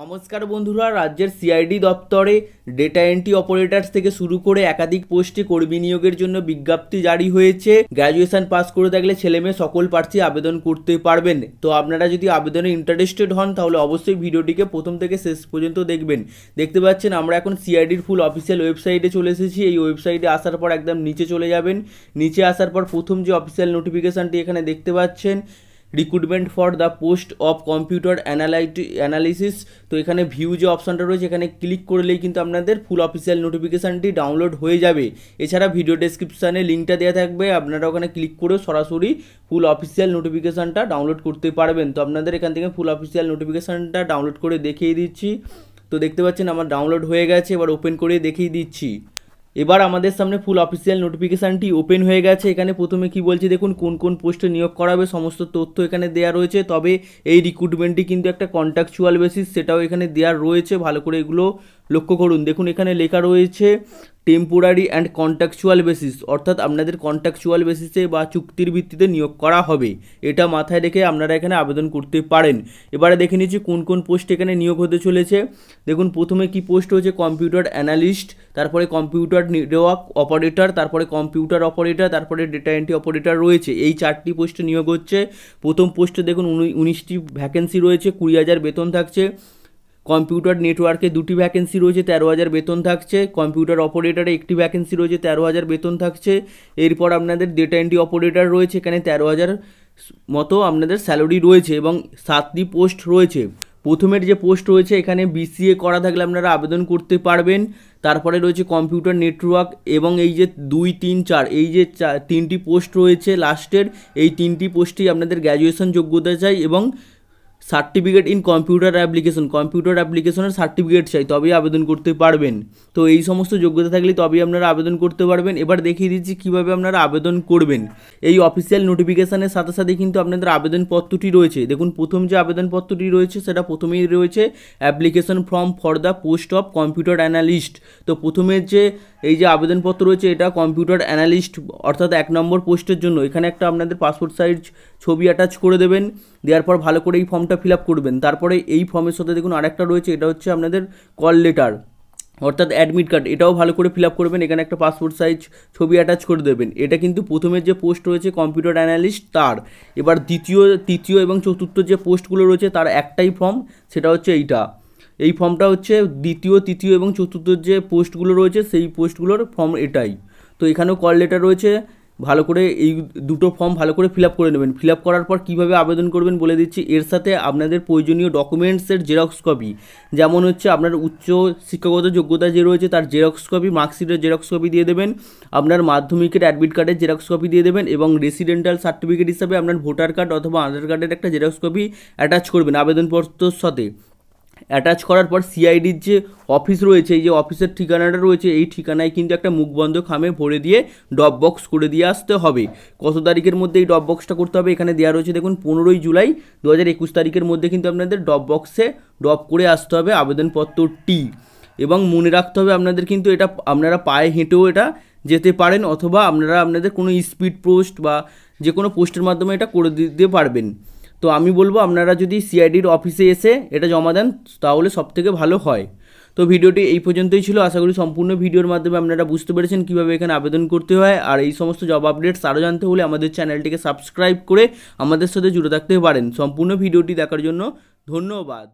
নমস্কার বন্ধুরা রাজ্যের সিআইডি দপ্তরে ডেটা এন্ট্রি অপারেটার থেকে শুরু করে একাধিক পোস্টে কর্মী নিয়োগের জন্য বিজ্ঞপ্তি জারি হয়েছে গ্র্যাজুয়েশন পাস করে থাকলে ছেলে মেয়ে সকল প্রার্থী আবেদন করতে পারবেন তো আপনারা যদি আবেদনে ইন্টারেস্টেড হন তাহলে অবশ্যই ভিডিওটিকে প্রথম থেকে শেষ পর্যন্ত দেখবেন দেখতে পাচ্ছেন আমরা এখন সিআইডির ফুল অফিসিয়াল ওয়েবসাইটে চলে এসেছি এই ওয়েবসাইটে আসার পর একদম নিচে চলে যাবেন নিচে আসার পর প্রথম যে অফিসিয়াল নোটিফিকেশানটি এখানে দেখতে পাচ্ছেন recruitment for the post of computer অ্যানালাইটি অ্যানালিসিস তো এখানে ভিউ যে অপশানটা রয়েছে এখানে ক্লিক করলেই কিন্তু আপনাদের ফুল অফিসিয়াল নোটিফিকেশানটি ডাউনলোড হয়ে যাবে এছাড়া ভিডিও ডেসক্রিপশানে লিঙ্কটা দেওয়া থাকবে আপনারা ওখানে ক্লিক করেও সরাসরি ফুল অফিসিয়াল নোটিফিকেশানটা ডাউনলোড করতে পারবেন তো আপনাদের এখান থেকে ফুল অফিসিয়াল নোটিফিকেশানটা ডাউনলোড করে দেখিয়ে দিচ্ছি তো দেখতে পাচ্ছেন আমার ডাউনলোড হয়ে গেছে এবার ওপেন করে দেখিয়ে দিচ্ছি এবার আমাদের সামনে ফুল অফিসিয়াল নোটিফিকেশানটি ওপেন হয়ে গেছে এখানে প্রথমে কি বলছে দেখুন কোন কোন পোস্টে নিয়োগ করাবে সমস্ত তথ্য এখানে দেয়া রয়েছে তবে এই রিক্রুটমেন্টটি কিন্তু একটা কন্ট্রাকচুয়াল বেসিস সেটাও এখানে দেওয়া রয়েছে ভালো করে এগুলো লক্ষ্য করুন দেখুন এখানে লেখা রয়েছে টেম্পোরারি অ্যান্ড কন্ট্রাকচুয়াল বেসিস অর্থাৎ আপনাদের কন্ট্রাকচুয়াল বেসিসে বা চুক্তির ভিত্তিতে নিয়োগ করা হবে এটা মাথায় রেখে আপনারা এখানে আবেদন করতে পারেন এবারে দেখে নিচ্ছি কোন কোন পোস্ট এখানে নিয়োগ হতে চলেছে দেখুন প্রথমে কি পোস্ট হয়েছে কম্পিউটার অ্যানালিস্ট তারপরে কম্পিউটার নেটওয়ার্ক নেটওয়ার্ক অপারেটর তারপরে কম্পিউটার অপারেটর তারপরে ডেটা এন্ট্রি অপারেটর রয়েছে এই চারটি পোস্টে নিয়োগ হচ্ছে প্রথম পোস্টে দেখুন উনিশটি ভ্যাকেন্সি রয়েছে কুড়ি হাজার বেতন থাকছে কম্পিউটার নেটওয়ার্কে দুটি ভ্যাকেন্সি রয়েছে তেরো হাজার বেতন থাকছে কম্পিউটার অপারেটারে একটি ভ্যাকেন্সি রয়েছে তেরো হাজার বেতন থাকছে এরপর আপনাদের ডেটা এন্ট্রি অপারেটার রয়েছে এখানে তেরো হাজার মতো আপনাদের স্যালারি রয়েছে এবং সাতটি পোস্ট রয়েছে প্রথমের যে পোস্ট রয়েছে এখানে বিসিএ করা থাকলে আপনারা আবেদন করতে পারবেন তারপরে রয়েছে কম্পিউটার নেটওয়ার্ক এবং এই যে দুই তিন চার এই যে তিনটি পোস্ট রয়েছে লাস্টের এই তিনটি পোস্টেই আপনাদের গ্র্যাজুয়েশন যোগ্যতা চাই এবং certificate in computer application computer অ্যাপ্লিকেশনের সার্টিফিকেট চাই তবেই আবেদন করতে পারবেন তো এই সমস্ত যোগ্যতা থাকলে তবেই আপনারা আবেদন করতে পারবেন এবার দেখিয়ে দিচ্ছি কীভাবে আপনারা আবেদন করবেন এই অফিসিয়াল নোটিফিকেশানের সাথে সাথে কিন্তু আপনাদের আবেদনপত্রটি রয়েছে দেখুন প্রথম যে আবেদনপত্রটি রয়েছে সেটা প্রথমেই রয়েছে application form for the post of computer analyst তো প্রথমের যে এই যে আবেদনপত্র রয়েছে এটা কম্পিউটার অ্যানালিস্ট অর্থাৎ এক নম্বর পোস্টের জন্য এখানে একটা আপনাদের পাসপোর্ট সাইজ ছবি অ্যাটাচ করে দেবেন দেওয়ার পর ভালো করে এই ফর্মটা ফিল আপ করবেন তারপরে এই ফর্মের সাথে দেখুন আরেকটা রয়েছে এটা হচ্ছে আপনাদের কল লেটার অর্থাৎ অ্যাডমিট কার্ড এটাও ভালো করে ফিল আপ করবেন এখানে একটা পাসপোর্ট সাইজ ছবি অ্যাটাচ করে দেবেন এটা কিন্তু প্রথমের যে পোস্ট রয়েছে কম্পিউটার অ্যানালিস্ট তার এবার দ্বিতীয় তৃতীয় এবং চতুর্থ যে পোস্টগুলো রয়েছে তার একটাই ফর্ম সেটা হচ্ছে এইটা এই ফর্মটা হচ্ছে দ্বিতীয় তৃতীয় এবং চতুর্থ যে পোস্টগুলো রয়েছে সেই পোস্টগুলোর ফর্ম এটাই তো এখানেও কল লেটার রয়েছে ভালো করে এই দুটো ফর্ম ভালো করে ফিল করে নেবেন ফিল করার পর কিভাবে আবেদন করবেন বলে দিচ্ছি এর সাথে আপনাদের প্রয়োজনীয় ডকুমেন্টসের জেরক্স কপি যেমন হচ্ছে আপনার উচ্চ শিক্ষাগত যোগ্যতা যে রয়েছে তার জেরক্স কপি মার্কশিটের জেরক্স কপি দিয়ে দেবেন আপনার মাধ্যমিকের অ্যাডমিট কার্ডের জেরক্স কপি দিয়ে দেবেন এবং রেসিডেন্টাল সার্টিফিকেট হিসাবে আপনার ভোটার কার্ড অথবা আধার কার্ডের একটা জেরক্স কপি অ্যাটাচ করবেন আবেদনপত্রর সাথে অ্যাটাচ করার পর সিআইডির যে অফিস রয়েছে এই যে অফিসের ঠিকানাটা রয়েছে এই ঠিকানায় কিন্তু একটা মুখবন্ধ খামে ভরে দিয়ে ডপ বক্স করে দিয়ে আসতে হবে কত তারিখের মধ্যে এই ডপ বক্সটা করতে হবে এখানে দেওয়া রয়েছে দেখুন পনেরোই জুলাই দু একুশ তারিখের মধ্যে কিন্তু আপনাদের ডপ বক্সে ডপ করে আসতে হবে আবেদনপত্রটি এবং মনে রাখতে হবে আপনাদের কিন্তু এটা আপনারা পায়ে হেঁটেও এটা যেতে পারেন অথবা আপনারা আপনাদের কোনো স্পিড পোস্ট বা যে কোনো পোস্টের মাধ্যমে এটা করে দিতে পারবেন তো আমি বলবো আপনারা যদি সিআইডির অফিসে এসে এটা জমা দেন তাহলে সবথেকে ভালো হয় তো ভিডিওটি এই পর্যন্তই ছিল আশা করি সম্পূর্ণ ভিডিওর মাধ্যমে আপনারা বুঝতে পেরেছেন কীভাবে এখানে আবেদন করতে হয় আর এই সমস্ত জব আপডেটস আরও জানতে হলে আমাদের চ্যানেলটিকে সাবস্ক্রাইব করে আমাদের সাথে জুড়ে থাকতে পারেন সম্পূর্ণ ভিডিওটি দেখার জন্য ধন্যবাদ